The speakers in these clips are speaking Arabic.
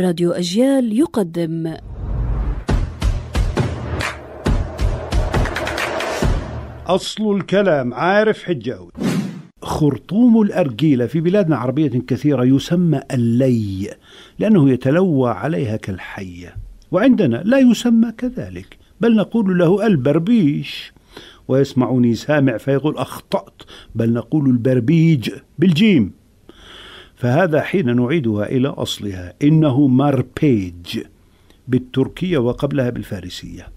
راديو أجيال يقدم أصل الكلام عارف حجاوي خرطوم الأرجيلة في بلادنا عربية كثيرة يسمى اللي لأنه يتلوى عليها كالحية وعندنا لا يسمى كذلك بل نقول له البربيش ويسمعني سامع فيقول أخطأت بل نقول البربيج بالجيم فهذا حين نعيدها إلى أصلها إنه ماربيج بالتركية وقبلها بالفارسية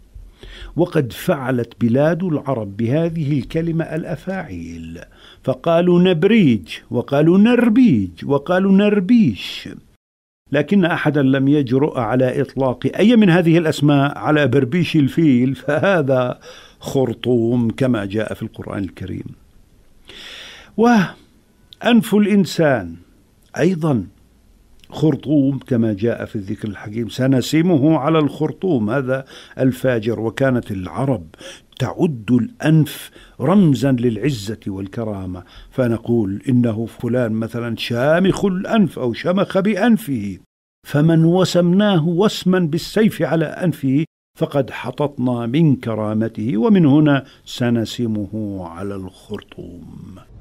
وقد فعلت بلاد العرب بهذه الكلمة الأفاعيل فقالوا نبريج وقالوا نربيج وقالوا نربيش لكن أحدا لم يجرؤ على إطلاق أي من هذه الأسماء على بربيش الفيل فهذا خرطوم كما جاء في القرآن الكريم وأنف الإنسان أيضا خرطوم كما جاء في الذكر الحكيم سنسمه على الخرطوم هذا الفاجر وكانت العرب تعد الأنف رمزا للعزة والكرامة فنقول إنه فلان مثلا شامخ الأنف أو شمخ بأنفه فمن وسمناه وسما بالسيف على أنفه فقد حططنا من كرامته ومن هنا سنسمه على الخرطوم